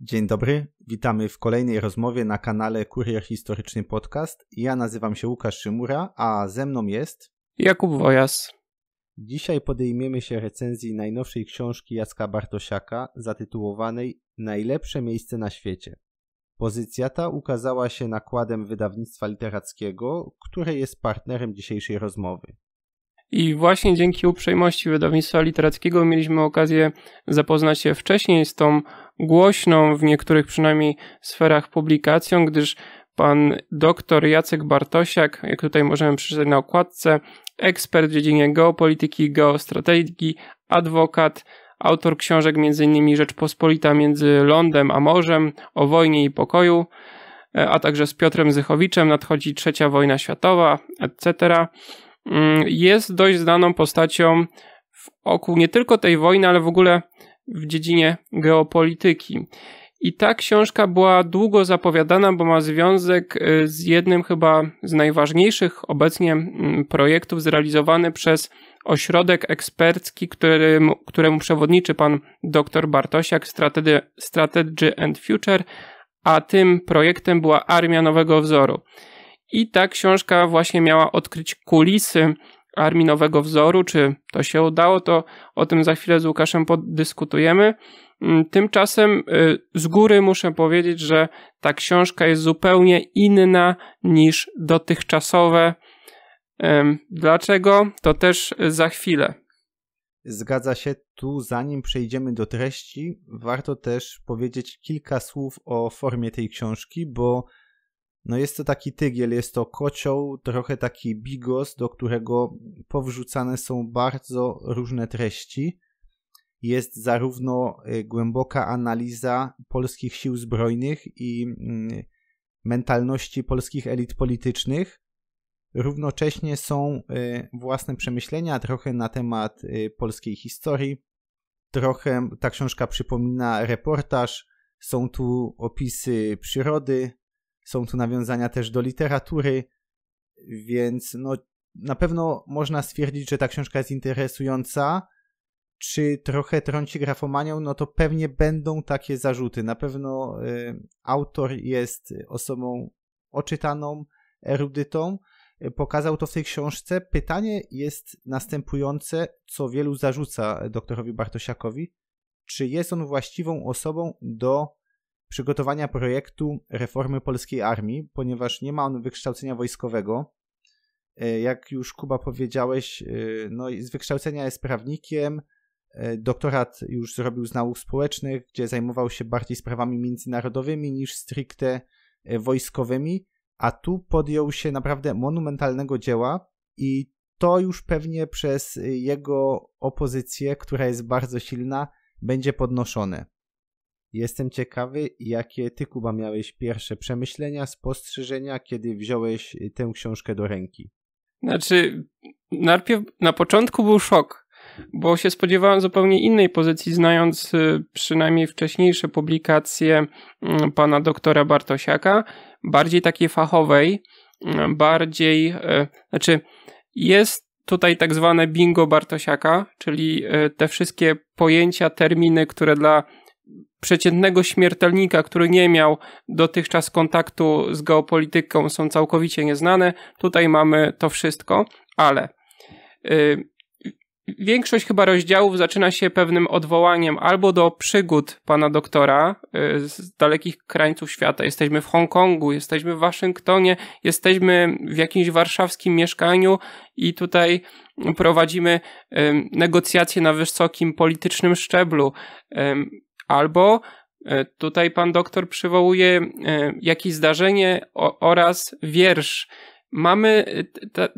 Dzień dobry, witamy w kolejnej rozmowie na kanale Kurier Historyczny Podcast. Ja nazywam się Łukasz Szymura, a ze mną jest Jakub Wojas. Dzisiaj podejmiemy się recenzji najnowszej książki Jacka Bartosiaka zatytułowanej Najlepsze miejsce na świecie. Pozycja ta ukazała się nakładem wydawnictwa literackiego, które jest partnerem dzisiejszej rozmowy. I właśnie dzięki uprzejmości wydawnictwa literackiego mieliśmy okazję zapoznać się wcześniej z tą głośną w niektórych przynajmniej sferach publikacją, gdyż pan doktor Jacek Bartosiak, jak tutaj możemy przeczytać na okładce, ekspert w dziedzinie geopolityki, geostrategii, adwokat, autor książek m.in. Rzeczpospolita między lądem a morzem, o wojnie i pokoju, e, a także z Piotrem Zychowiczem nadchodzi trzecia wojna światowa, etc. Mm, jest dość znaną postacią wokół nie tylko tej wojny, ale w ogóle w dziedzinie geopolityki. I ta książka była długo zapowiadana, bo ma związek y, z jednym chyba z najważniejszych obecnie mm, projektów zrealizowany przez ośrodek ekspercki, któremu, któremu przewodniczy pan dr Bartosiak, Strategy, Strategy and Future, a tym projektem była Armia Nowego Wzoru. I ta książka właśnie miała odkryć kulisy armii nowego wzoru. Czy to się udało, to o tym za chwilę z Łukaszem podyskutujemy. Mm, tymczasem y, z góry muszę powiedzieć, że ta książka jest zupełnie inna niż dotychczasowe. Dlaczego? To też za chwilę. Zgadza się, tu zanim przejdziemy do treści, warto też powiedzieć kilka słów o formie tej książki, bo no jest to taki tygiel, jest to kocioł, trochę taki bigos, do którego powrzucane są bardzo różne treści. Jest zarówno y, głęboka analiza polskich sił zbrojnych i mm, mentalności polskich elit politycznych. Równocześnie są y, własne przemyślenia trochę na temat y, polskiej historii. Trochę ta książka przypomina reportaż. Są tu opisy przyrody, są tu nawiązania też do literatury, więc no, na pewno można stwierdzić, że ta książka jest interesująca. Czy trochę trąci grafomanią, no to pewnie będą takie zarzuty. Na pewno y, autor jest osobą oczytaną, erudytą. Pokazał to w tej książce. Pytanie jest następujące, co wielu zarzuca doktorowi Bartosiakowi. Czy jest on właściwą osobą do przygotowania projektu reformy polskiej armii, ponieważ nie ma on wykształcenia wojskowego. E, jak już Kuba powiedziałeś, e, no z wykształcenia jest prawnikiem, e, doktorat już zrobił z nauk społecznych, gdzie zajmował się bardziej sprawami międzynarodowymi niż stricte wojskowymi, a tu podjął się naprawdę monumentalnego dzieła i to już pewnie przez jego opozycję, która jest bardzo silna, będzie podnoszone. Jestem ciekawy, jakie ty, Kuba, miałeś pierwsze przemyślenia, spostrzeżenia, kiedy wziąłeś y, tę książkę do ręki. Znaczy, najpierw, na początku był szok, bo się spodziewałem zupełnie innej pozycji, znając y, przynajmniej wcześniejsze publikacje mm, pana doktora Bartosiaka, bardziej takiej fachowej, mm, bardziej, y, znaczy, jest tutaj tak zwane bingo Bartosiaka, czyli te wszystkie pojęcia, terminy, które dla przeciętnego śmiertelnika, który nie miał dotychczas kontaktu z geopolityką, są całkowicie nieznane. Tutaj mamy to wszystko, ale yy, większość chyba rozdziałów zaczyna się pewnym odwołaniem albo do przygód pana doktora y, z dalekich krańców świata. Jesteśmy w Hongkongu, jesteśmy w Waszyngtonie, jesteśmy w jakimś warszawskim mieszkaniu i tutaj prowadzimy y, negocjacje na wysokim politycznym szczeblu. Y, albo e, tutaj pan doktor przywołuje e, jakieś zdarzenie oraz wiersz. Mamy e,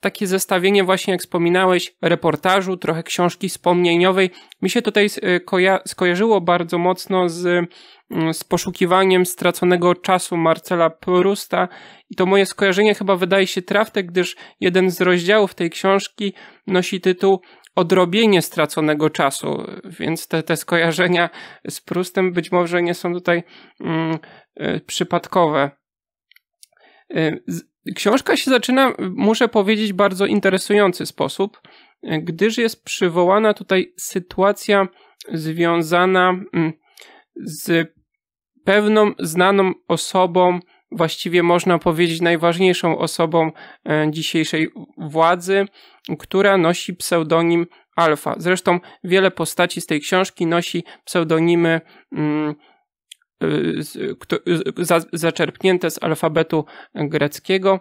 takie zestawienie właśnie, jak wspominałeś, reportażu, trochę książki wspomnieniowej. Mi się tutaj skojarzyło bardzo mocno z, mm, z poszukiwaniem straconego czasu Marcela Prusta i to moje skojarzenie chyba wydaje się trafne, gdyż jeden z rozdziałów tej książki nosi tytuł odrobienie straconego czasu, więc te, te skojarzenia z Prustem być może nie są tutaj mm, y, przypadkowe. Y, książka się zaczyna, muszę powiedzieć, bardzo interesujący sposób, y, gdyż jest przywołana tutaj sytuacja związana mm, z pewną znaną osobą właściwie można powiedzieć najważniejszą osobą e, dzisiejszej władzy, która nosi pseudonim Alfa. Zresztą wiele postaci z tej książki nosi pseudonimy mm, y, zaczerpnięte z alfabetu greckiego.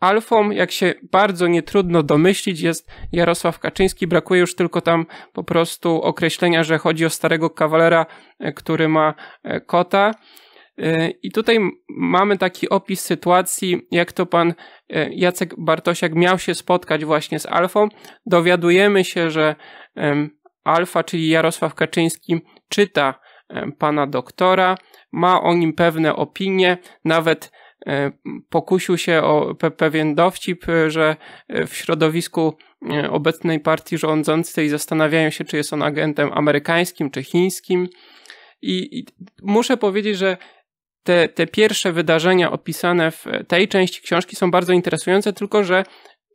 Alfą, jak się bardzo nietrudno domyślić, jest Jarosław Kaczyński. Brakuje już tylko tam po prostu określenia, że chodzi o starego kawalera, e, który ma e, kota. E, I tutaj mamy taki opis sytuacji, jak to pan e, Jacek Bartosiak miał się spotkać właśnie z Alfą. Dowiadujemy się, że Alfa, czyli Jarosław Kaczyński, czyta pana doktora, ma o nim pewne opinie, nawet e, pokusił się o pewien dowcip, że w środowisku obecnej partii rządzącej zastanawiają się, czy jest on agentem amerykańskim czy chińskim. I, i muszę powiedzieć, że te, te pierwsze wydarzenia opisane w tej części książki są bardzo interesujące, tylko że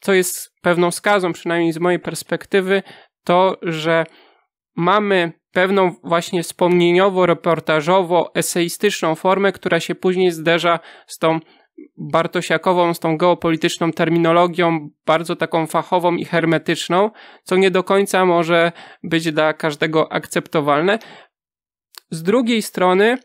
co jest pewną skazą, przynajmniej z mojej perspektywy, to, że mamy pewną właśnie wspomnieniowo, reportażowo, eseistyczną formę, która się później zderza z tą bartosiakową, z tą geopolityczną terminologią, bardzo taką fachową i hermetyczną, co nie do końca może być dla każdego akceptowalne. Z drugiej strony,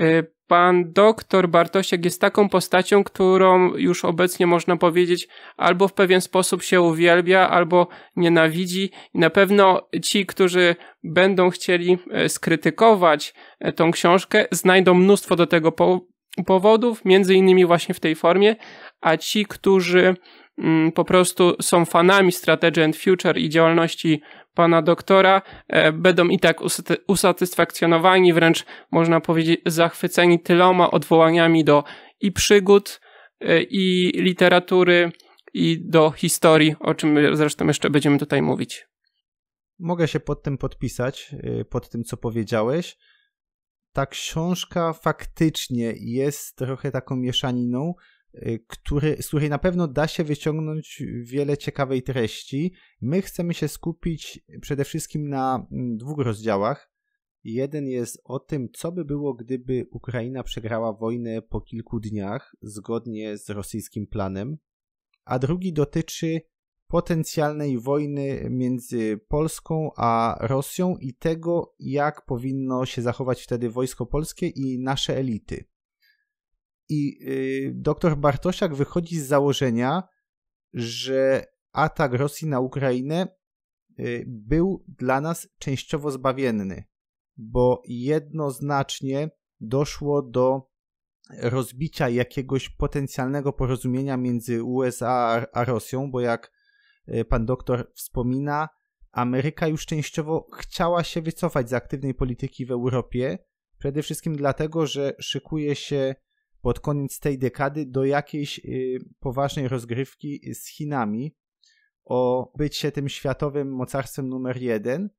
y, pan doktor Bartosiek jest taką postacią, którą już obecnie można powiedzieć albo w pewien sposób się uwielbia, albo nienawidzi. I na pewno ci, którzy będą chcieli e, skrytykować e, tą książkę, znajdą mnóstwo do tego po powodów, między innymi właśnie w tej formie, a ci, którzy mm, po prostu są fanami Strategy and Future i działalności pana doktora, e, będą i tak usatysfakcjonowani, wręcz można powiedzieć zachwyceni tyloma odwołaniami do i przygód, e, i literatury, i do historii, o czym zresztą jeszcze będziemy tutaj mówić. Mogę się pod tym podpisać, e, pod tym co powiedziałeś. Ta książka faktycznie jest trochę taką mieszaniną Y, który, z której na pewno da się wyciągnąć wiele ciekawej treści. My chcemy się skupić przede wszystkim na mm, dwóch rozdziałach. Jeden jest o tym, co by było, gdyby Ukraina przegrała wojnę po kilku dniach, zgodnie z rosyjskim planem, a drugi dotyczy potencjalnej wojny między Polską a Rosją i tego, jak powinno się zachować wtedy wojsko polskie i nasze elity. I y, doktor Bartosiak wychodzi z założenia, że atak Rosji na Ukrainę y, był dla nas częściowo zbawienny, bo jednoznacznie doszło do rozbicia jakiegoś potencjalnego porozumienia między USA a Rosją, bo jak y, pan doktor wspomina, Ameryka już częściowo chciała się wycofać z aktywnej polityki w Europie, przede wszystkim dlatego, że szykuje się pod koniec tej dekady do jakiejś y, poważnej rozgrywki z Chinami o bycie tym światowym mocarstwem numer jeden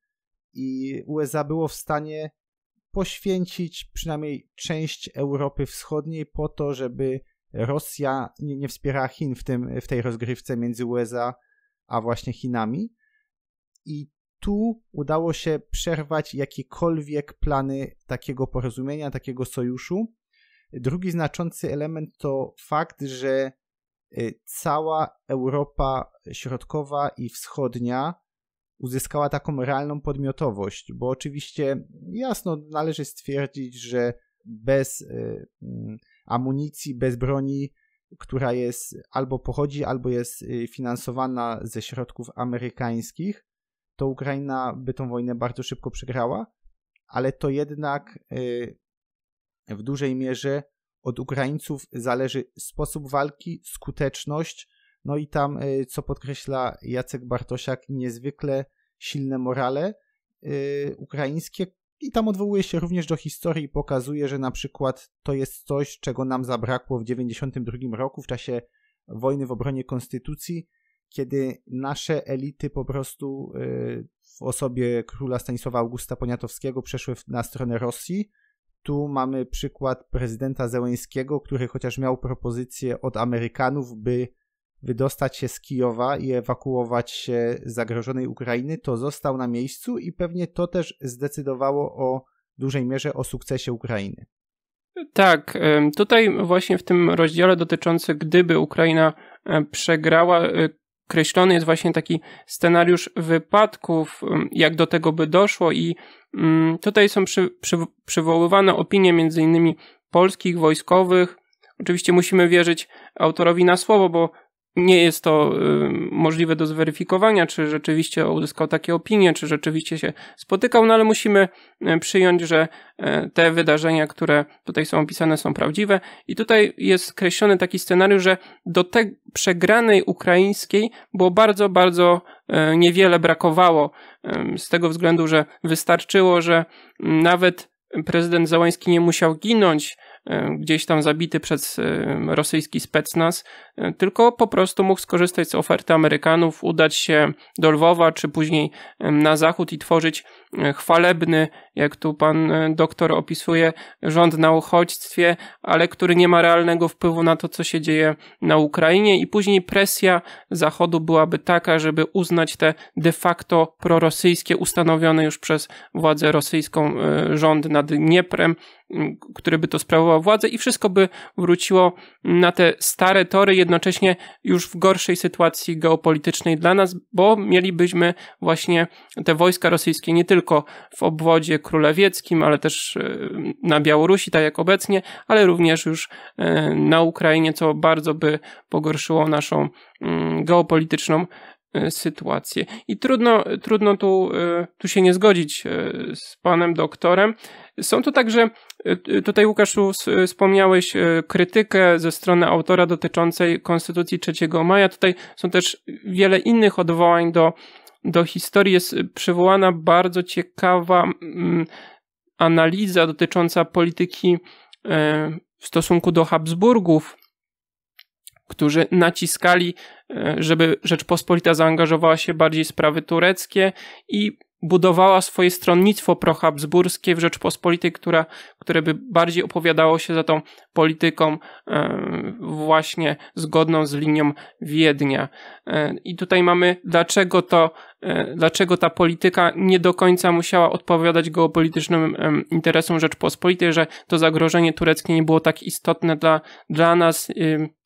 i USA było w stanie poświęcić przynajmniej część Europy Wschodniej po to, żeby Rosja nie, nie wspierała Chin w, tym, w tej rozgrywce między USA a właśnie Chinami. I tu udało się przerwać jakiekolwiek plany takiego porozumienia, takiego sojuszu Drugi znaczący element to fakt, że e, cała Europa Środkowa i Wschodnia uzyskała taką realną podmiotowość, bo oczywiście jasno należy stwierdzić, że bez e, amunicji, bez broni, która jest albo pochodzi, albo jest e, finansowana ze środków amerykańskich, to Ukraina by tą wojnę bardzo szybko przegrała, ale to jednak w dużej mierze od Ukraińców zależy sposób walki, skuteczność, no i tam, e, co podkreśla Jacek Bartosiak, niezwykle silne morale e, ukraińskie. I tam odwołuje się również do historii i pokazuje, że na przykład to jest coś, czego nam zabrakło w 1992 roku w czasie wojny w obronie konstytucji, kiedy nasze elity po prostu e, w osobie króla Stanisława Augusta Poniatowskiego przeszły na stronę Rosji tu mamy przykład prezydenta Zełęskiego, który chociaż miał propozycję od Amerykanów, by wydostać się z Kijowa i ewakuować się z zagrożonej Ukrainy, to został na miejscu i pewnie to też zdecydowało o dużej mierze o sukcesie Ukrainy. Tak, tutaj właśnie w tym rozdziale dotyczącym gdyby Ukraina przegrała, y, określony jest właśnie taki scenariusz wypadków, jak do tego by doszło i tutaj są przy, przy, przywoływane opinie między innymi polskich wojskowych. Oczywiście musimy wierzyć autorowi na słowo, bo nie jest to możliwe do zweryfikowania, czy rzeczywiście uzyskał takie opinie, czy rzeczywiście się spotykał, no ale musimy y, przyjąć, że y, te wydarzenia, które tutaj są opisane, są prawdziwe. I tutaj jest skreślony taki scenariusz, że do tej przegranej ukraińskiej było bardzo, bardzo y, niewiele brakowało, z tego względu, że wystarczyło, że mm, nawet prezydent Załański nie musiał ginąć, E, gdzieś tam zabity przez e, rosyjski specnaz, e, tylko po prostu mógł skorzystać z oferty Amerykanów, udać się do Lwowa czy później na zachód i tworzyć chwalebny jak tu pan e, doktor opisuje, rząd na uchodźstwie, ale który nie ma realnego wpływu na to, co się dzieje na Ukrainie, i później presja Zachodu byłaby taka, żeby uznać te de facto prorosyjskie, ustanowione już przez władzę rosyjską e, rząd nad Dnieprem, który by to sprawował władzę, i wszystko by wróciło na te stare tory, jednocześnie już w gorszej sytuacji geopolitycznej dla nas, bo mielibyśmy właśnie te wojska rosyjskie nie tylko w obwodzie, królewieckim, ale też e, na Białorusi, tak jak obecnie, ale również już e, na Ukrainie, co bardzo by pogorszyło naszą mm, geopolityczną e, sytuację. I trudno, trudno tu, tu się nie zgodzić z panem doktorem. Są to także, tutaj Łukaszu wspomniałeś krytykę ze strony autora dotyczącej Konstytucji 3 maja. Tutaj są też wiele innych odwołań do do historii jest y, przywołana bardzo ciekawa mm, analiza dotycząca polityki y, w stosunku do Habsburgów, którzy naciskali, y, żeby Rzeczpospolita zaangażowała się bardziej w sprawy tureckie i budowała swoje stronnictwo prohabsburskie w Rzeczpospolitej, która, które by bardziej opowiadało się za tą polityką e, właśnie zgodną z linią Wiednia. E, I tutaj mamy, dlaczego to, e, dlaczego ta polityka nie do końca musiała odpowiadać geopolitycznym interesom Rzeczpospolitej, że to zagrożenie tureckie nie było tak istotne dla, dla nas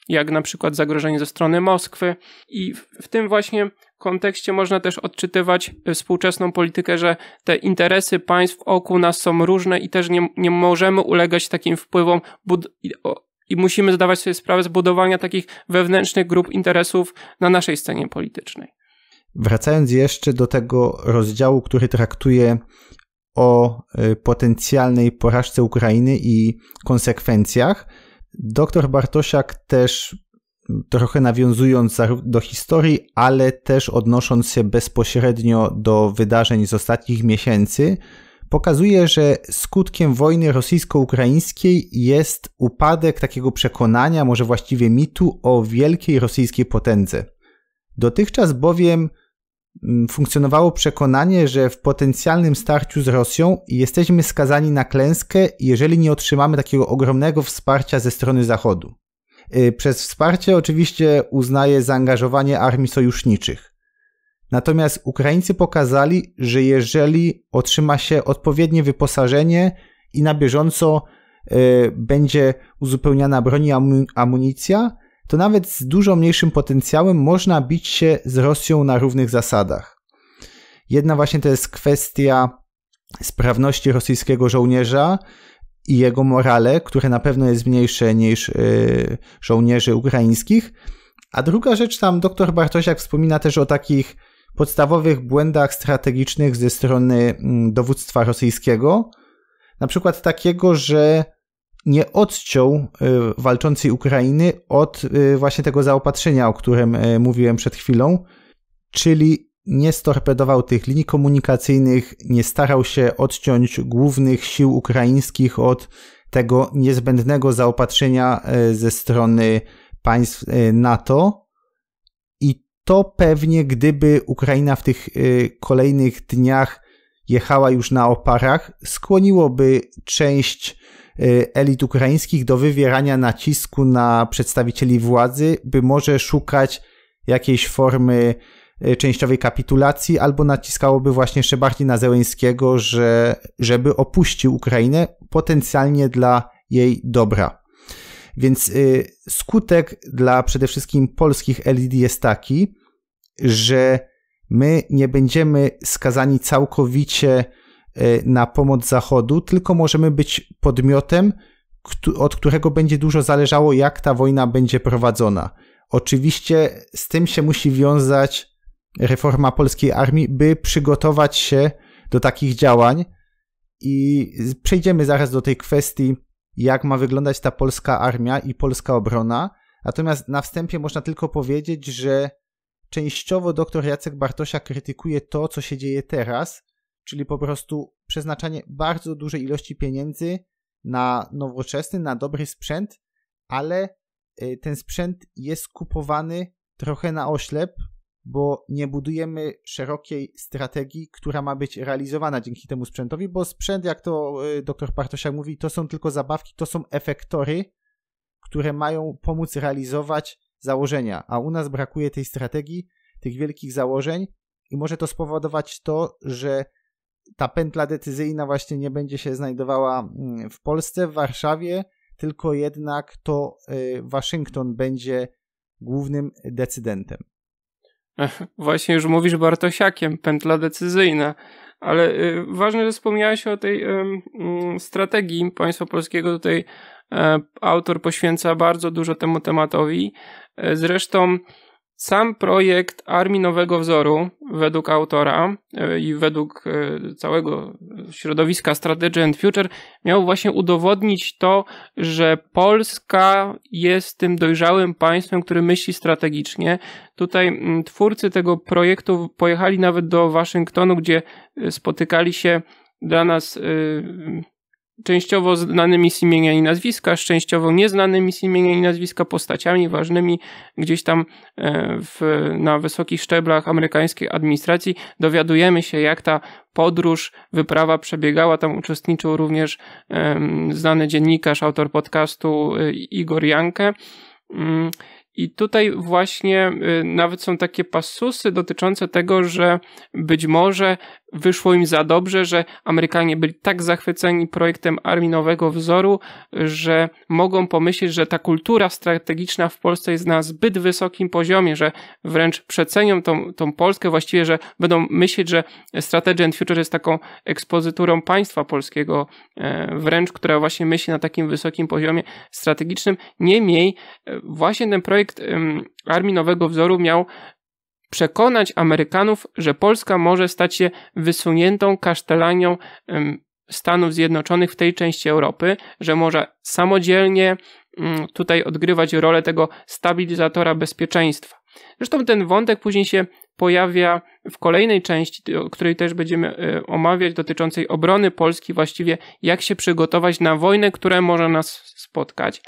jak na przykład zagrożenie ze strony Moskwy. I w, tym właśnie kontekście można też odczytywać e, współczesną politykę, że te interesy państw wokół nas są różne i też nie, nie możemy ulegać takim wpływom bud- i musimy zdawać sobie sprawę z budowania takich wewnętrznych grup interesów na naszej scenie politycznej. Wracając jeszcze do tego rozdziału, który traktuje o e, potencjalnej porażce Ukrainy i konsekwencjach, Doktor Bartosiak też mm, trochę nawiązując do historii, ale też odnosząc się bezpośrednio do wydarzeń z ostatnich miesięcy, pokazuje, że skutkiem wojny rosyjsko-ukraińskiej jest upadek takiego przekonania, może właściwie mitu o wielkiej rosyjskiej potędze. Dotychczas bowiem Mm, funkcjonowało przekonanie, że w potencjalnym starciu z Rosją jesteśmy skazani na klęskę, jeżeli nie otrzymamy takiego ogromnego wsparcia ze strony Zachodu. Y, przez wsparcie oczywiście uznaje zaangażowanie armii sojuszniczych. Natomiast Ukraińcy pokazali, że jeżeli otrzyma się odpowiednie wyposażenie i na bieżąco y, będzie uzupełniana broń i amunicja, to nawet z dużo mniejszym potencjałem można bić się z Rosją na równych zasadach. Jedna właśnie to jest kwestia sprawności rosyjskiego żołnierza i jego morale, które na pewno jest mniejsze niż yy, żołnierzy ukraińskich. A druga rzecz, tam doktor Bartosiak wspomina też o takich podstawowych błędach strategicznych ze strony mm, dowództwa rosyjskiego. Na przykład takiego, że nie odciął e, walczącej Ukrainy od e, właśnie tego zaopatrzenia, o którym e, mówiłem przed chwilą, czyli nie storpedował tych linii komunikacyjnych, nie starał się odciąć głównych sił ukraińskich od tego niezbędnego zaopatrzenia ze strony państw NATO. I to pewnie, gdyby Ukraina w tych kolejnych dniach jechała już na oparach, skłoniłoby część Y, elit ukraińskich do wywierania nacisku na przedstawicieli władzy, by może szukać jakiejś formy y, częściowej kapitulacji, albo naciskałoby właśnie jeszcze bardziej na Zełęńskiego, że, żeby opuścił Ukrainę potencjalnie dla jej dobra. Więc y, skutek dla przede wszystkim polskich elit jest taki, że my nie będziemy skazani całkowicie Y, na pomoc Zachodu, tylko możemy być podmiotem, od którego będzie dużo zależało, jak ta wojna będzie prowadzona. Oczywiście z tym się musi wiązać reforma polskiej armii, by przygotować się do takich działań. I przejdziemy zaraz do tej kwestii, jak ma wyglądać ta polska armia i polska obrona. Natomiast na wstępie można tylko powiedzieć, że częściowo dr Jacek Bartosia krytykuje to, co się dzieje teraz, czyli po prostu przeznaczanie bardzo dużej ilości pieniędzy na nowoczesny, na dobry sprzęt, ale y, ten sprzęt jest kupowany trochę na oślep, bo nie budujemy szerokiej strategii, która ma być realizowana dzięki temu sprzętowi, bo sprzęt, jak to y, dr Bartosiak mówi, to są tylko zabawki, to są efektory, które mają pomóc realizować założenia, a u nas brakuje tej strategii, tych wielkich założeń i może to spowodować to, że ta pętla decyzyjna właśnie nie będzie się znajdowała mm, w Polsce, w Warszawie, tylko jednak to y, Waszyngton będzie głównym decydentem. właśnie już mówisz Bartosiakiem, pętla decyzyjna. Ale y, ważne, że wspomniałeś o tej mm, strategii państwa polskiego. Tutaj e, autor poświęca bardzo dużo temu tematowi. E, zresztą sam projekt armii nowego wzoru, według autora e, i według e, całego środowiska Strategy and Future, miał właśnie udowodnić to, że Polska jest tym dojrzałym państwem, który myśli strategicznie. Tutaj mm, twórcy tego projektu pojechali nawet do Waszyngtonu, gdzie e, spotykali się dla nas częściowo znanymi z imienia i nazwiska, częściowo nieznanymi z imienia i nazwiska postaciami ważnymi gdzieś tam e, w, na wysokich szczeblach amerykańskiej administracji. Dowiadujemy się, jak ta podróż, wyprawa przebiegała. Tam uczestniczył również znany dziennikarz, autor podcastu e, Igor Jankę. Mm, I tutaj właśnie e, nawet są takie pasusy dotyczące tego, że być może wyszło im za dobrze, że Amerykanie byli tak zachwyceni projektem armii nowego wzoru, że mogą pomyśleć, że ta kultura strategiczna w Polsce jest na zbyt wysokim poziomie, że wręcz przecenią tą, tą Polskę, właściwie, że będą myśleć, że Strategy and Future jest taką ekspozyturą państwa polskiego, e, wręcz, która właśnie myśli na takim wysokim poziomie strategicznym. Niemniej, e, właśnie ten projekt armii nowego wzoru miał przekonać Amerykanów, że Polska może stać się wysuniętą kasztelanią Stanów Zjednoczonych w tej części Europy, że może samodzielnie mm, tutaj odgrywać rolę tego stabilizatora bezpieczeństwa. Zresztą ten wątek później się pojawia w kolejnej części, której też będziemy e, omawiać, dotyczącej obrony Polski, właściwie jak się przygotować na wojnę, która może nas spotkać.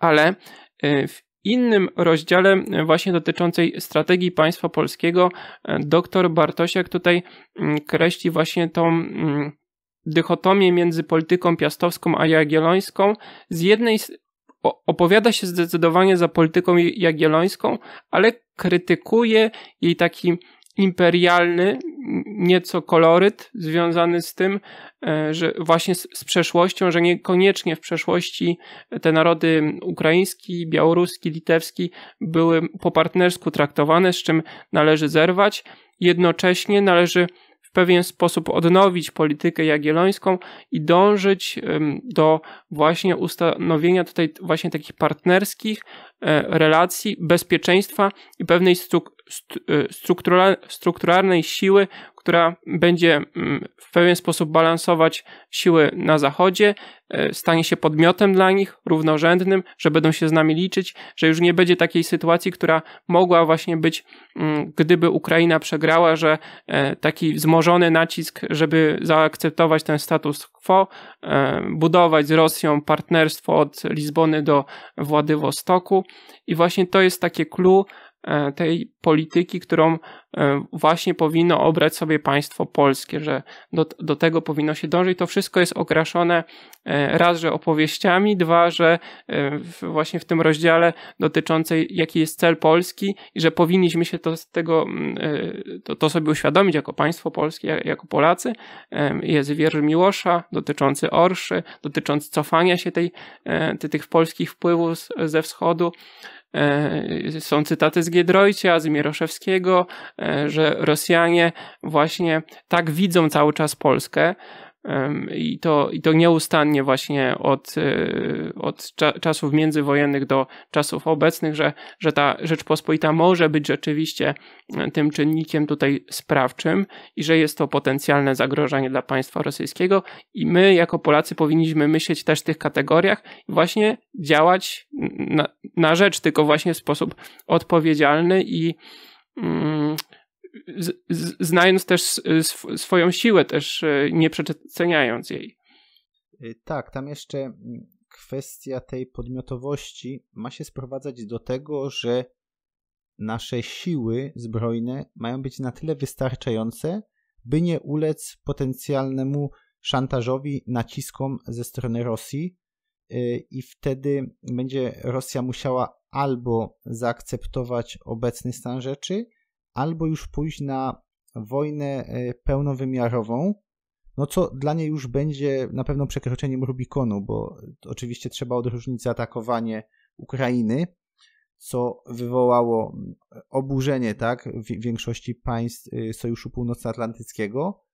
Ale e, w innym rozdziale e, właśnie dotyczącej strategii państwa polskiego e, dr Bartosiak tutaj mm, kreśli właśnie tą mm, dychotomię między polityką piastowską a jagiellońską. Z jednej opowiada się zdecydowanie za polityką jagiellońską, ale krytykuje jej taki imperialny, nieco koloryt związany z tym, e, że właśnie z, z, przeszłością, że niekoniecznie w przeszłości te narody ukraiński, białoruski, litewski były po partnersku traktowane, z czym należy zerwać. Jednocześnie należy w pewien sposób odnowić politykę jagiellońską i dążyć do właśnie ustanowienia tutaj właśnie takich partnerskich E, relacji, bezpieczeństwa i pewnej e, strukturalnej siły, która będzie mm, w pewien sposób balansować siły na zachodzie, e, stanie się podmiotem dla nich, równorzędnym, że będą się z nami liczyć, że już nie będzie takiej sytuacji, która mogła właśnie być, mm, gdyby Ukraina przegrała, że taki wzmożony nacisk, żeby zaakceptować ten status quo, budować z Rosją partnerstwo od Lizbony do Władywostoku, i właśnie to jest takie clue, E, tej polityki, którą e, właśnie powinno obrać sobie państwo polskie, że do, do tego powinno się dążyć. To wszystko jest okraszone e, raz, że opowieściami, dwa, że właśnie w tym rozdziale dotyczącej jaki jest cel Polski i że powinniśmy się to z tego, to, to sobie uświadomić jako państwo polskie, jako Polacy. Jest wiersz Miłosza dotyczący Orszy, dotyczący cofania się tej, tych polskich wpływów ze wschodu. E, są cytaty z Giedroycia, z Mieroszewskiego, e, że Rosjanie właśnie tak widzą cały czas Polskę, i to, I to nieustannie właśnie od, e, od cza czasów międzywojennych do czasów obecnych, że, że ta Rzeczpospolita może być rzeczywiście e, tym czynnikiem tutaj sprawczym i że jest to potencjalne zagrożenie dla państwa rosyjskiego i my jako Polacy powinniśmy myśleć też w tych kategoriach i właśnie działać na, na rzecz, tylko właśnie w sposób odpowiedzialny i mm, znając też e, sw swoją siłę, też e, nie przeceniając jej. Y, tak, tam jeszcze mm, kwestia tej podmiotowości ma się sprowadzać do tego, że nasze siły zbrojne mają być na tyle wystarczające, by nie ulec potencjalnemu szantażowi, naciskom ze strony Rosji, y, i wtedy będzie Rosja musiała albo zaakceptować obecny stan rzeczy, albo już pójść na wojnę e, pełnowymiarową, no co dla niej już będzie na pewno przekroczeniem Rubikonu, bo oczywiście trzeba odróżnić zaatakowanie Ukrainy, co wywołało mm, oburzenie tak, większości państw y, Sojuszu Północnoatlantyckiego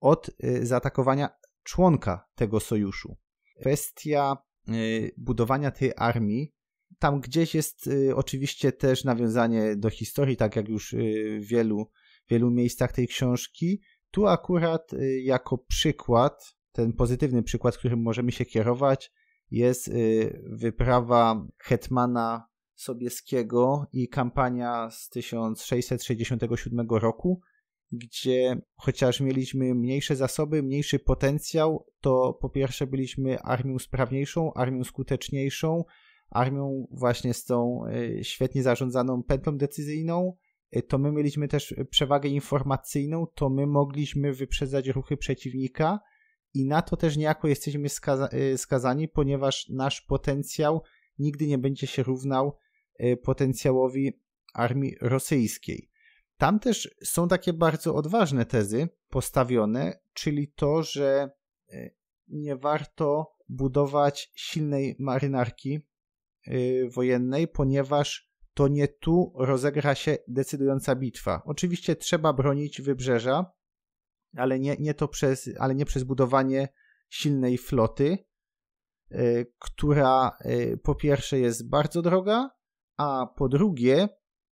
od y, zaatakowania członka tego sojuszu. Kwestia y, budowania tej armii tam gdzieś jest y, oczywiście też nawiązanie do historii, tak jak już y, w wielu, wielu miejscach tej książki. Tu akurat y, jako przykład, ten pozytywny przykład, którym możemy się kierować, jest y, wyprawa Hetmana Sobieskiego i kampania z 1667 roku, gdzie chociaż mieliśmy mniejsze zasoby, mniejszy potencjał, to po pierwsze byliśmy armią sprawniejszą, armią skuteczniejszą, armią, właśnie z tą e, świetnie zarządzaną pętlą decyzyjną, e, to my mieliśmy też przewagę informacyjną, to my mogliśmy wyprzedzać ruchy przeciwnika i na to też niejako jesteśmy skaza e, skazani, ponieważ nasz potencjał nigdy nie będzie się równał potencjałowi armii rosyjskiej. Tam też są takie bardzo odważne tezy postawione, czyli to, że nie warto budować silnej marynarki Y, wojennej, ponieważ to nie tu rozegra się decydująca bitwa. Oczywiście trzeba bronić wybrzeża, ale nie, nie to przez, ale nie przez budowanie silnej floty, y, która y, po pierwsze jest bardzo droga, a po drugie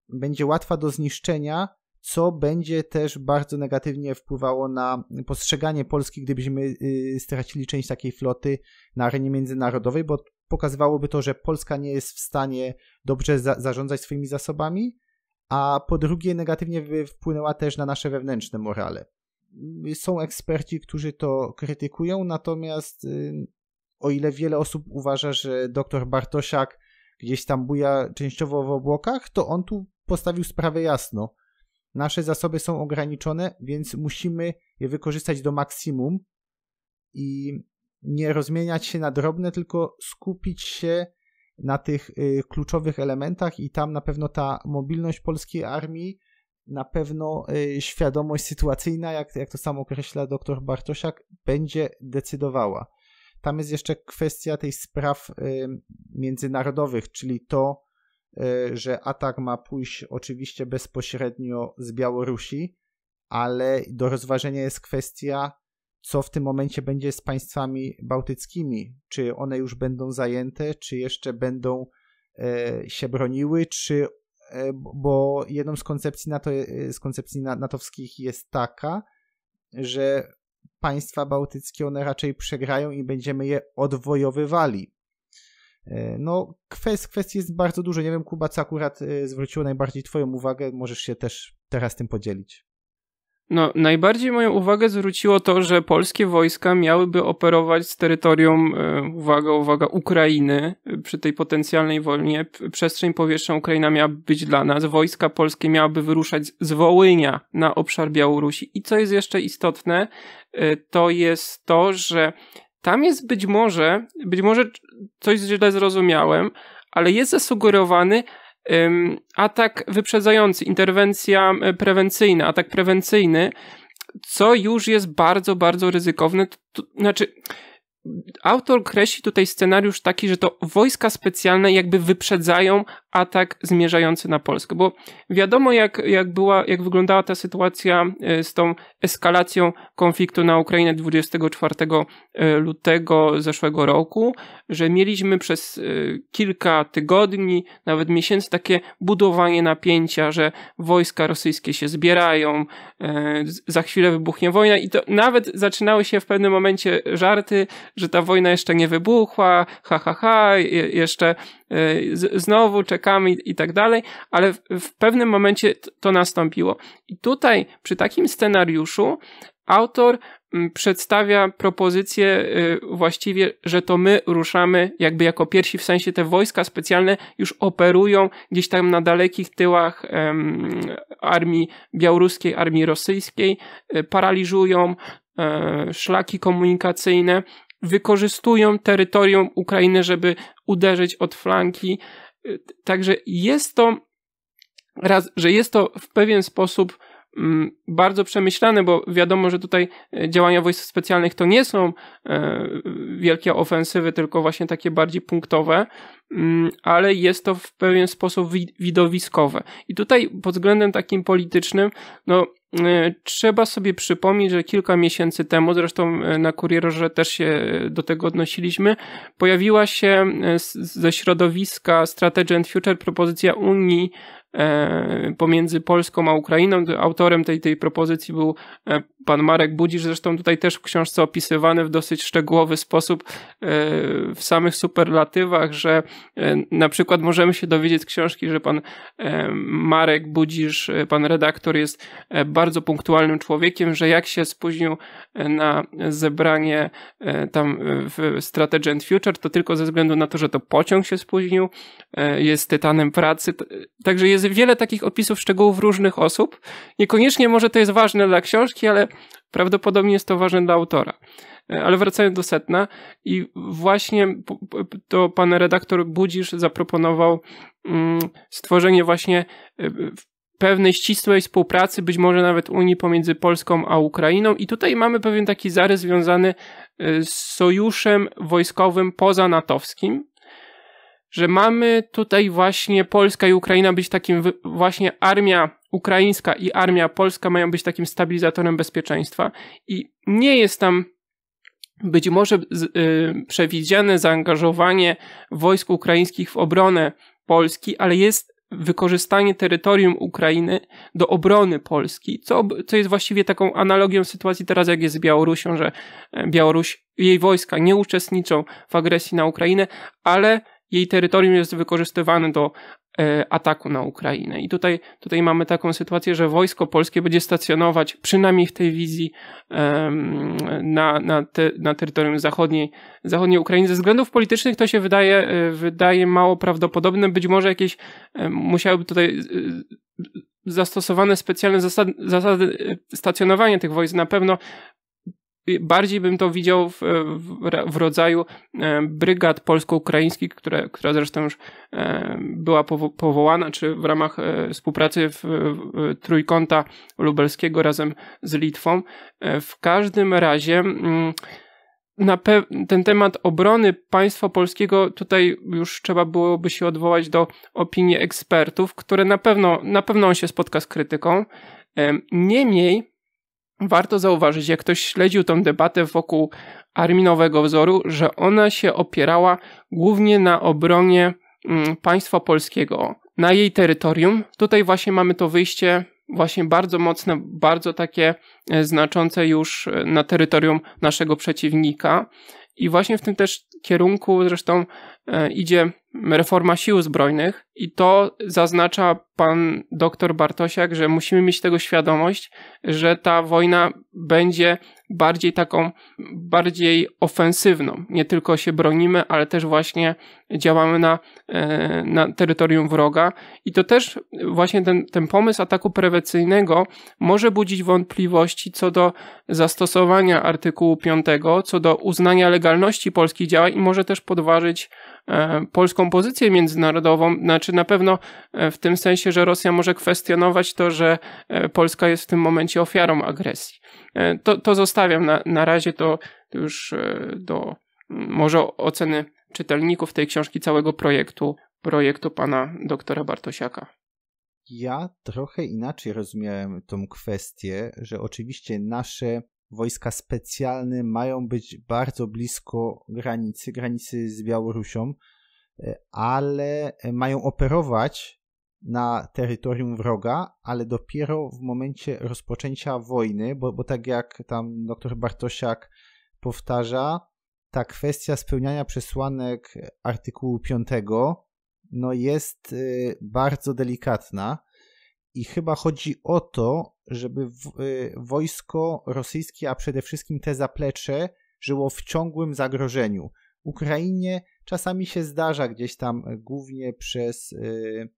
będzie łatwa do zniszczenia, co będzie też bardzo negatywnie wpływało na postrzeganie Polski, gdybyśmy stracili część takiej floty na arenie międzynarodowej, bo pokazywałoby to, że Polska nie jest w stanie dobrze za zarządzać swoimi zasobami, a po drugie negatywnie by wpłynęła też na nasze wewnętrzne morale. Są eksperci, którzy to krytykują, natomiast y, o ile wiele osób uważa, że dr Bartosiak gdzieś tam buja częściowo w obłokach, to on tu postawił sprawę jasno. Nasze zasoby są ograniczone, więc musimy je wykorzystać do maksimum i nie rozmieniać się na drobne, tylko skupić się na tych y, kluczowych elementach i tam na pewno ta mobilność polskiej armii, na pewno y, świadomość sytuacyjna, jak, jak to samo określa dr Bartosiak, będzie decydowała. Tam jest jeszcze kwestia tej spraw y, międzynarodowych, czyli to, że atak ma pójść oczywiście bezpośrednio z Białorusi, ale do rozważenia jest kwestia co w tym momencie będzie z państwami bałtyckimi? Czy one już będą zajęte, czy jeszcze będą e, się broniły, czy e, bo jedną z koncepcji, NATO, e, z koncepcji natowskich jest taka, że państwa bałtyckie one raczej przegrają i będziemy je odwojowywali. No, kwest, kwestii jest bardzo dużo. Nie wiem, Kuba, co akurat zwróciło najbardziej Twoją uwagę. Możesz się też teraz tym podzielić. No, najbardziej moją uwagę zwróciło to, że polskie wojska miałyby operować z terytorium, e, uwaga, uwaga, Ukrainy e, przy tej potencjalnej wojnie. Przestrzeń powietrzna Ukraina miała być dla nas. Wojska polskie miałyby wyruszać z Wołynia na obszar Białorusi. I co jest jeszcze istotne, e, to jest to, że tam jest być może, być może coś źle zrozumiałem, ale jest zasugerowany atak wyprzedzający, interwencja y, prewencyjna, atak prewencyjny, co już jest bardzo, bardzo ryzykowne. To, znaczy, autor kreśli tutaj scenariusz taki, że to wojska specjalne jakby wyprzedzają atak zmierzający na Polskę, bo wiadomo jak, jak, była, jak wyglądała ta sytuacja e, z tą eskalacją konfliktu na Ukrainę 24 e, lutego zeszłego roku, że mieliśmy przez e, kilka tygodni, nawet miesięcy takie budowanie napięcia, że wojska rosyjskie się zbierają, za chwilę wybuchnie wojna i to nawet zaczynały się w pewnym momencie żarty, że ta wojna jeszcze nie wybuchła, ha ha ha, jeszcze znowu czekamy i tak dalej, ale w, w pewnym momencie to nastąpiło. I tutaj przy takim scenariuszu autor mm, przedstawia propozycję y, właściwie, że to my ruszamy jakby jako pierwsi, w sensie te wojska specjalne już operują gdzieś tam na dalekich tyłach armii białoruskiej, armii rosyjskiej, y, paraliżują e, szlaki komunikacyjne, wykorzystują terytorium Ukrainy, żeby uderzyć od flanki Y, także jest to, raz, że jest to w pewien sposób mm, bardzo przemyślane, bo wiadomo, że tutaj e, działania wojsk specjalnych to nie są e, wielkie ofensywy, tylko właśnie takie bardziej punktowe, mm, ale jest to w pewien sposób widowiskowe. I tutaj pod względem takim politycznym, no E, trzeba sobie przypomnieć, że kilka miesięcy temu, zresztą e, na kurierze też się e, do tego odnosiliśmy, pojawiła się ze środowiska Strategy and Future propozycja Unii pomiędzy Polską a Ukrainą. Autorem tej, tej propozycji był pan Marek Budzisz, zresztą tutaj też w książce opisywany w dosyć szczegółowy sposób w samych superlatywach, że na przykład możemy się dowiedzieć z książki, że pan Marek Budzisz, pan redaktor jest bardzo punktualnym człowiekiem, że jak się spóźnił e, na zebranie e, tam e, w Strategy and Future, to tylko ze względu na to, że to pociąg się spóźnił, jest tytanem pracy. Także jest wiele takich opisów szczegółów różnych osób. Niekoniecznie może to jest ważne dla książki, ale prawdopodobnie jest to ważne dla autora. Ale wracając do setna, i właśnie to pan redaktor Budzisz zaproponował mm, stworzenie właśnie pewnej ścisłej współpracy, być może nawet Unii pomiędzy Polską a Ukrainą. I tutaj mamy pewien taki zarys związany y, z sojuszem wojskowym pozanatowskim, że mamy tutaj właśnie Polska i Ukraina być takim, właśnie armia ukraińska i armia polska mają być takim stabilizatorem bezpieczeństwa. I nie jest tam być może y, przewidziane zaangażowanie wojsk ukraińskich w obronę Polski, ale jest wykorzystanie terytorium Ukrainy do obrony Polski, co, co jest właściwie taką analogią sytuacji teraz, jak jest z Białorusią, że e, Białoruś, jej wojska nie uczestniczą w agresji na Ukrainę, ale jej terytorium jest wykorzystywane do E, ataku na Ukrainę. I tutaj, tutaj mamy taką sytuację, że wojsko polskie będzie stacjonować, przynajmniej w tej wizji, na, na, te, na terytorium zachodniej, zachodniej Ukrainy. Ze względów politycznych to się wydaje, e, wydaje mało prawdopodobne. Być może jakieś e, musiałyby tutaj zastosowane specjalne zasady, zasady stacjonowania tych wojsk na pewno bardziej bym to widział w, w, w rodzaju brygad polsko-ukraińskich, które, która zresztą już była powo powołana, czy w ramach e, współpracy w, w Trójkąta Lubelskiego razem z Litwą. E, w każdym razie mm, ten temat obrony państwa polskiego tutaj już trzeba byłoby się odwołać do opinii ekspertów, które na pewno, na pewno on się spotka z krytyką. Niemniej warto zauważyć, jak ktoś śledził tę debatę wokół arminowego wzoru, że ona się opierała głównie na obronie mm, państwa polskiego, na jej terytorium. Tutaj właśnie mamy to wyjście właśnie bardzo mocne, bardzo takie e, znaczące już e, na terytorium naszego przeciwnika. I właśnie w tym też kierunku zresztą e, idzie reforma sił zbrojnych i to zaznacza pan doktor Bartosiak, że musimy mieć tego świadomość, że ta wojna będzie bardziej taką, bardziej ofensywną. Nie tylko się bronimy, ale też właśnie działamy na, e, na terytorium wroga. I to też właśnie ten, ten pomysł ataku prewencyjnego może budzić wątpliwości co do zastosowania artykułu 5, co do uznania legalności polskich działań i może też podważyć E, polską pozycję międzynarodową, znaczy na pewno e, w tym sensie, że Rosja może kwestionować to, że e, Polska jest w tym momencie ofiarą agresji. To, to zostawiam na, na razie to już do może oceny czytelników tej książki, całego projektu, projektu pana doktora Bartosiaka. Ja trochę inaczej rozumiałem tą kwestię, że oczywiście nasze wojska specjalne mają być bardzo blisko granicy, granicy z Białorusią, e, ale e, mają operować na terytorium wroga, ale dopiero w momencie rozpoczęcia wojny, bo, bo tak jak tam dr Bartosiak powtarza, ta kwestia spełniania przesłanek artykułu 5 no jest e, bardzo delikatna i chyba chodzi o to, żeby y, wojsko rosyjskie, a przede wszystkim te zaplecze, żyło w ciągłym zagrożeniu. Ukrainie czasami się zdarza gdzieś tam, e, głównie przez, y,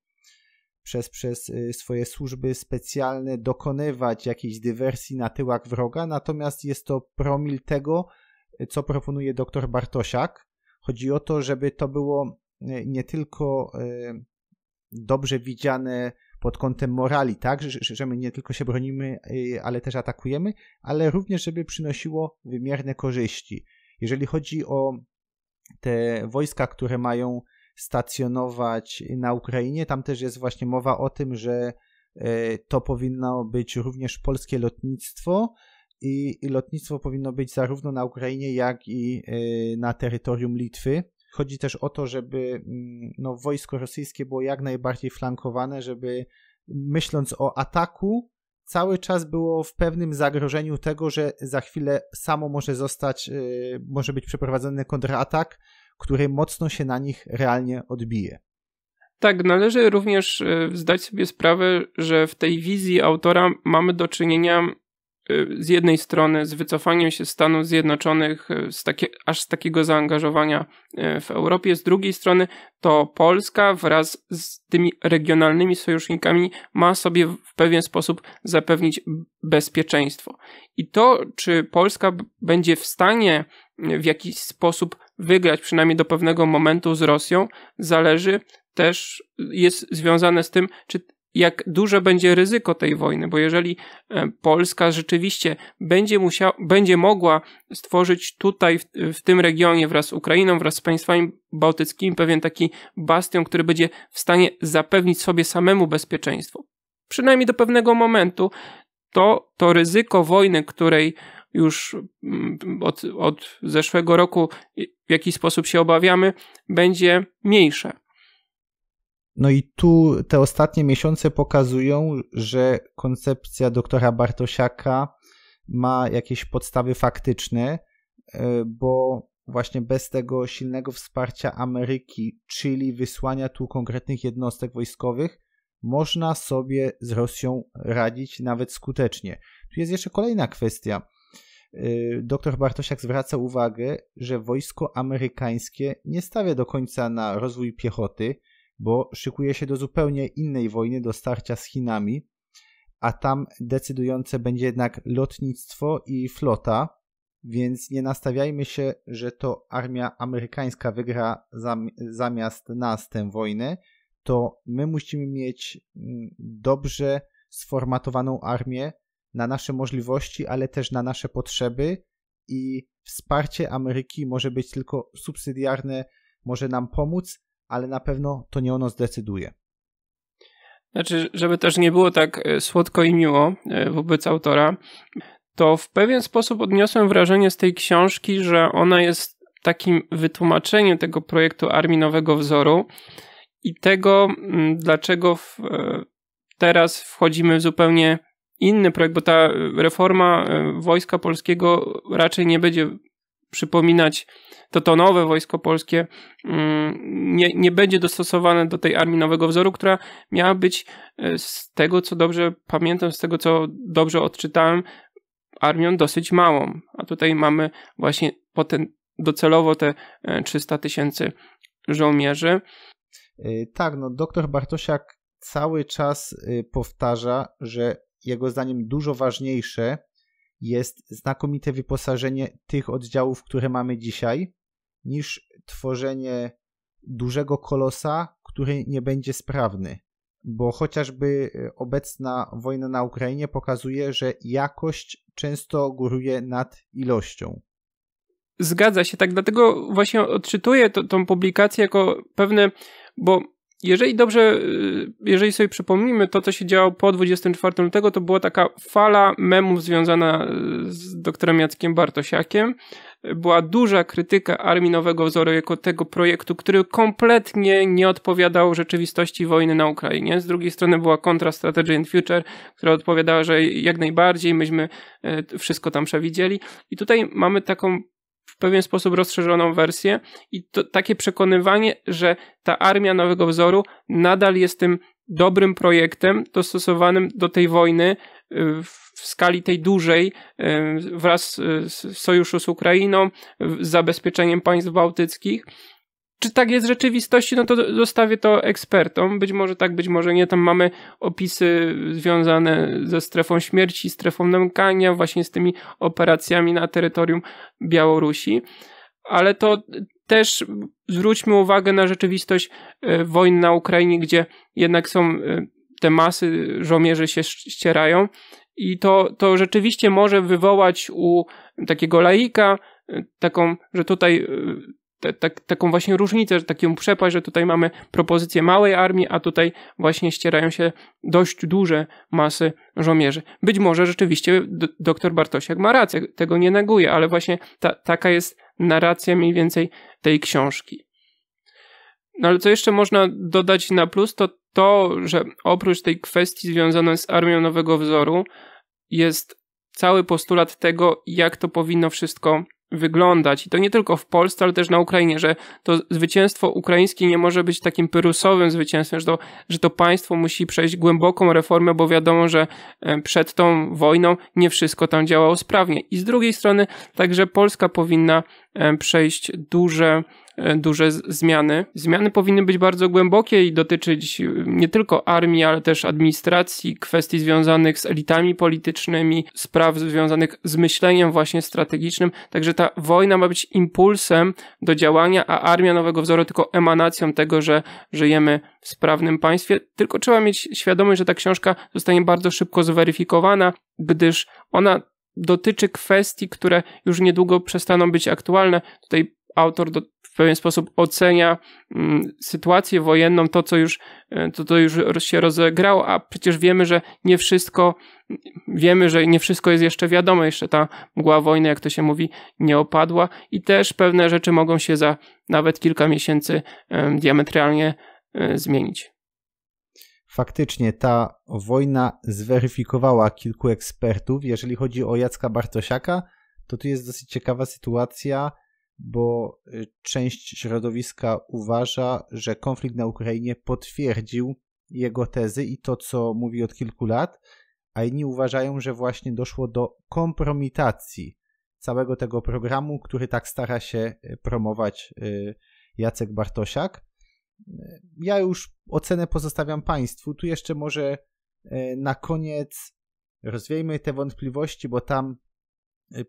przez, przez y, swoje służby specjalne, dokonywać jakiejś dywersji na tyłach wroga, natomiast jest to promil tego, e, co proponuje dr Bartosiak. Chodzi o to, żeby to było e, nie tylko dobrze widziane pod kątem morali, tak, że, że my nie tylko się bronimy, y, ale też atakujemy, ale również, żeby przynosiło wymierne korzyści. Jeżeli chodzi o te wojska, które mają stacjonować na Ukrainie, tam też jest właśnie mowa o tym, że y, to powinno być również polskie lotnictwo i, i lotnictwo powinno być zarówno na Ukrainie, jak i y, na terytorium Litwy Chodzi też o to, żeby mm, no, wojsko rosyjskie było jak najbardziej flankowane, żeby myśląc o ataku, cały czas było w pewnym zagrożeniu tego, że za chwilę samo może zostać, y, może być przeprowadzony kontratak, który mocno się na nich realnie odbije. Tak, należy również y, zdać sobie sprawę, że w tej wizji autora mamy do czynienia Y, z jednej strony z wycofaniem się Stanów Zjednoczonych y, z takie, aż z takiego zaangażowania y, w Europie, z drugiej strony to Polska wraz z tymi regionalnymi sojusznikami ma sobie w pewien sposób zapewnić bezpieczeństwo. I to, czy Polska będzie w stanie w jakiś sposób wygrać, przynajmniej do pewnego momentu z Rosją, zależy też, jest związane z tym, czy jak duże będzie ryzyko tej wojny, bo jeżeli e, Polska rzeczywiście będzie, musiała, będzie mogła stworzyć tutaj, w, w, tym regionie, wraz z Ukrainą, wraz z państwami bałtyckimi, pewien taki bastion, który będzie w stanie zapewnić sobie samemu bezpieczeństwo, przynajmniej do pewnego momentu, to to ryzyko wojny, której już mm, od, od zeszłego roku w jakiś sposób się obawiamy, będzie mniejsze. No i tu te ostatnie miesiące pokazują, że koncepcja doktora Bartosiaka ma jakieś podstawy faktyczne, e, bo właśnie bez tego silnego wsparcia Ameryki, czyli wysłania tu konkretnych jednostek wojskowych, można sobie z Rosją radzić nawet skutecznie. Tu jest jeszcze kolejna kwestia. E, doktor Bartosiak zwraca uwagę, że wojsko amerykańskie nie stawia do końca na rozwój piechoty, bo szykuje się do zupełnie innej wojny, do starcia z Chinami, a tam decydujące będzie jednak lotnictwo i flota, więc nie nastawiajmy się, że to armia amerykańska wygra zamiast nas tę wojnę. To my musimy mieć mm, dobrze sformatowaną armię na nasze możliwości, ale też na nasze potrzeby i wsparcie Ameryki może być tylko subsydiarne, może nam pomóc, ale na pewno to nie ono zdecyduje. Znaczy, żeby też nie było tak e, słodko i miło e, wobec autora, to w pewien sposób odniosłem wrażenie z tej książki, że ona jest takim wytłumaczeniem tego projektu Armii Nowego Wzoru i tego, mm, dlaczego w, e, teraz wchodzimy w zupełnie inny projekt, bo ta reforma Wojska Polskiego raczej nie będzie przypominać to to nowe wojsko polskie mm, nie, nie będzie dostosowane do tej armii nowego wzoru, która miała być e, z tego, co dobrze pamiętam, z tego, co dobrze odczytałem, armią dosyć małą. A tutaj mamy właśnie poten, docelowo te 300 e, tysięcy żołnierzy. E, tak, no doktor Bartosiak cały czas powtarza, że jego zdaniem dużo ważniejsze jest znakomite wyposażenie tych oddziałów, które mamy dzisiaj, niż tworzenie dużego kolosa, który nie będzie sprawny. Bo chociażby e, obecna wojna na Ukrainie pokazuje, że jakość często góruje nad ilością. Zgadza się, tak, dlatego właśnie odczytuję to, tą publikację jako pewne, bo jeżeli dobrze, y, jeżeli sobie przypomnimy to, co się działo po 24 lutego, to była taka fala memów związana y, z doktorem Jackiem Bartosiakiem. Była duża krytyka armii Nowego Wzoru jako tego projektu, który kompletnie nie odpowiadał rzeczywistości wojny na Ukrainie. Z drugiej strony była kontra Strategy and Future, która odpowiadała, że jak najbardziej myśmy y, wszystko tam przewidzieli. I tutaj mamy taką w pewien sposób rozszerzoną wersję i to, takie przekonywanie, że ta armia nowego wzoru nadal jest tym dobrym projektem dostosowanym do tej wojny y, w skali tej dużej y, wraz z sojuszu z Ukrainą, z zabezpieczeniem państw bałtyckich czy tak jest w rzeczywistości, no to zostawię to ekspertom. Być może tak, być może nie. Tam mamy opisy związane ze strefą śmierci, strefą nękania, właśnie z tymi operacjami na terytorium Białorusi. Ale to też zwróćmy uwagę na rzeczywistość e, wojny na Ukrainie, gdzie jednak są e, te masy żołnierzy się ścierają. I to, to rzeczywiście może wywołać u takiego laika e, taką, że tutaj te, te, taką właśnie różnicę, taką przepaść, że tutaj mamy propozycję małej armii, a tutaj właśnie ścierają się dość duże masy żołnierzy. Być może rzeczywiście dr Bartosiak ma rację, tego nie neguje, ale właśnie ta, taka jest narracja mniej więcej tej książki. No ale co jeszcze można dodać na plus, to to, że oprócz tej kwestii związanej z armią nowego wzoru jest cały postulat tego, jak to powinno wszystko wyglądać. I to nie tylko w Polsce, ale też na Ukrainie, że to zwycięstwo ukraińskie nie może być takim pyrusowym zwycięstwem, że to, że to państwo musi przejść głęboką reformę, bo wiadomo, że e, przed tą wojną nie wszystko tam działało sprawnie. I z drugiej strony także Polska powinna e, przejść duże E, duże zmiany. Zmiany powinny być bardzo głębokie i dotyczyć y, nie tylko armii, ale też administracji, kwestii związanych z elitami politycznymi, spraw związanych z myśleniem właśnie strategicznym. Także ta wojna ma być impulsem do działania, a armia nowego wzoru tylko emanacją tego, że żyjemy w sprawnym państwie. Tylko trzeba mieć świadomość, że ta książka zostanie bardzo szybko zweryfikowana, gdyż ona dotyczy kwestii, które już niedługo przestaną być aktualne. Tutaj autor do, pewien sposób ocenia mm, sytuację wojenną, to co już, e, to, to już się rozegrało, a przecież wiemy, że nie wszystko, wiemy, że nie wszystko jest jeszcze wiadomo, jeszcze ta mgła wojny, jak to się mówi, nie opadła i też pewne rzeczy mogą się za nawet kilka miesięcy diametralnie e, zmienić. Faktycznie ta wojna zweryfikowała kilku ekspertów. Jeżeli chodzi o Jacka Bartosiaka, to tu jest dosyć ciekawa sytuacja, bo y, część środowiska uważa, że konflikt na Ukrainie potwierdził jego tezy i to, co mówi od kilku lat, a inni uważają, że właśnie doszło do kompromitacji całego tego programu, który tak stara się y, promować y, Jacek Bartosiak. Ja już ocenę pozostawiam Państwu. Tu jeszcze może na koniec rozwiejmy te wątpliwości, bo tam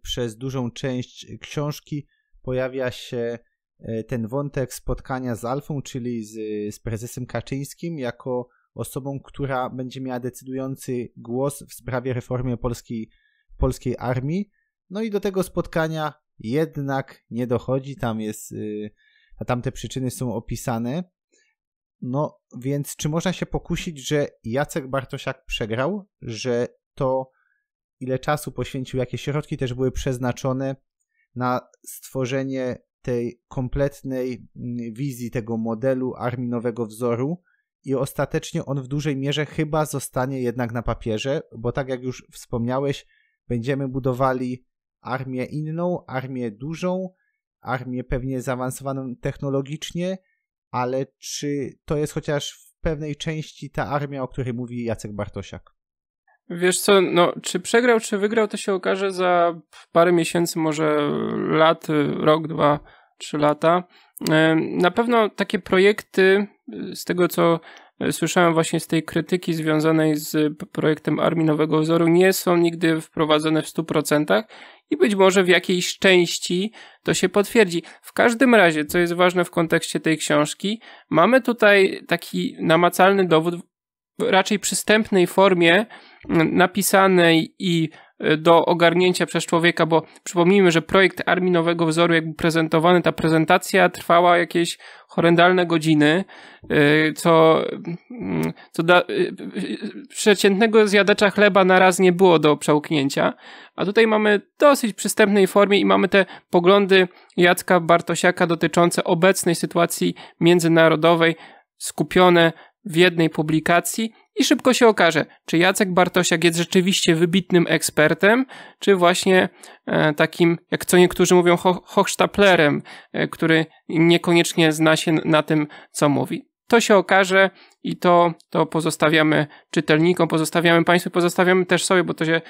przez dużą część książki pojawia się e, ten wątek spotkania z Alfą, czyli z, z prezesem Kaczyńskim, jako osobą, która będzie miała decydujący głos w sprawie reformy polskiej, polskiej armii. No i do tego spotkania jednak nie dochodzi, tam jest, y, a tamte przyczyny są opisane. No więc czy można się pokusić, że Jacek Bartosiak przegrał, że to ile czasu poświęcił, jakie środki też były przeznaczone na stworzenie tej kompletnej mm, wizji tego modelu armii nowego wzoru i ostatecznie on w dużej mierze chyba zostanie jednak na papierze, bo tak jak już wspomniałeś, będziemy budowali armię inną, armię dużą, armię pewnie zaawansowaną technologicznie, ale czy to jest chociaż w pewnej części ta armia, o której mówi Jacek Bartosiak? Wiesz co, no, czy przegrał, czy wygrał, to się okaże za parę miesięcy, może lat, y, rok, dwa, trzy lata. Y, na pewno takie projekty, y, z tego co słyszałem właśnie z tej krytyki związanej z projektem Armii Nowego Wzoru, nie są nigdy wprowadzone w 100% i być może w jakiejś części to się potwierdzi. W każdym razie, co jest ważne w kontekście tej książki, mamy tutaj taki namacalny dowód raczej przystępnej formie napisanej i e, do ogarnięcia przez człowieka, bo przypomnijmy, że projekt armii nowego wzoru, jakby prezentowany, ta prezentacja trwała jakieś horrendalne godziny, e, co, co da, e, przeciętnego zjadacza chleba na raz nie było do przełknięcia, a tutaj mamy dosyć przystępnej formie i mamy te poglądy Jacka Bartosiaka dotyczące obecnej sytuacji międzynarodowej, skupione w jednej publikacji i szybko się okaże, czy Jacek Bartosiak jest rzeczywiście wybitnym ekspertem, czy właśnie e, takim, jak co niektórzy mówią, ho hochsztaplerem, e, który niekoniecznie zna się na tym, co mówi. To się okaże i to, to pozostawiamy czytelnikom, pozostawiamy Państwu, pozostawiamy też sobie, bo to, się,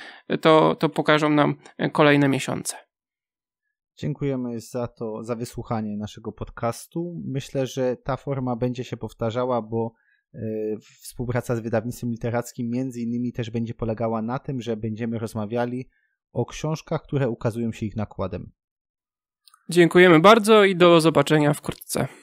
to, to pokażą nam kolejne miesiące. Dziękujemy za to, za wysłuchanie naszego podcastu. Myślę, że ta forma będzie się powtarzała, bo Y, współpraca z wydawnictwem literackim między innymi też będzie polegała na tym, że będziemy rozmawiali o książkach, które ukazują się ich nakładem. Dziękujemy bardzo i do zobaczenia wkrótce.